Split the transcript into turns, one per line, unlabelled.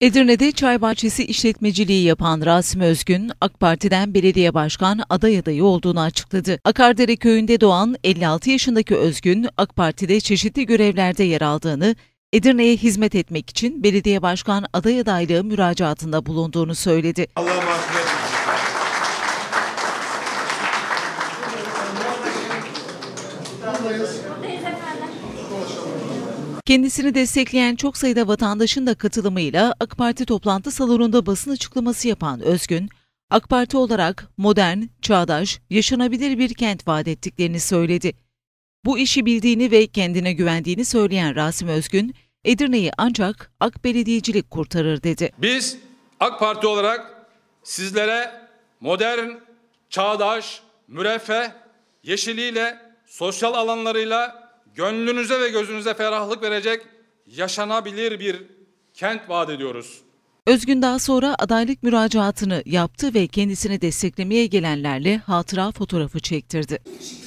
Edirne'de çay bahçesi işletmeciliği yapan Rasim Özgün, AK Parti'den belediye başkan aday adayı olduğunu açıkladı. Akardere köyünde doğan 56 yaşındaki Özgün, AK Parti'de çeşitli görevlerde yer aldığını, Edirne'ye hizmet etmek için belediye başkan aday adaylığı müracaatında bulunduğunu söyledi.
Allah'a
Kendisini destekleyen çok sayıda vatandaşın da katılımıyla AK Parti toplantı salonunda basın açıklaması yapan Özgün, AK Parti olarak modern, çağdaş, yaşanabilir bir kent vaat ettiklerini söyledi. Bu işi bildiğini ve kendine güvendiğini söyleyen Rasim Özgün, Edirne'yi ancak AK Belediyecilik kurtarır dedi. Biz
AK Parti olarak sizlere modern, çağdaş, müreffeh, yeşiliyle, sosyal alanlarıyla gönlünüze ve gözünüze ferahlık verecek yaşanabilir bir kent vaat ediyoruz.
Özgün daha sonra adaylık müracaatını yaptı ve kendisini desteklemeye gelenlerle hatıra fotoğrafı çektirdi.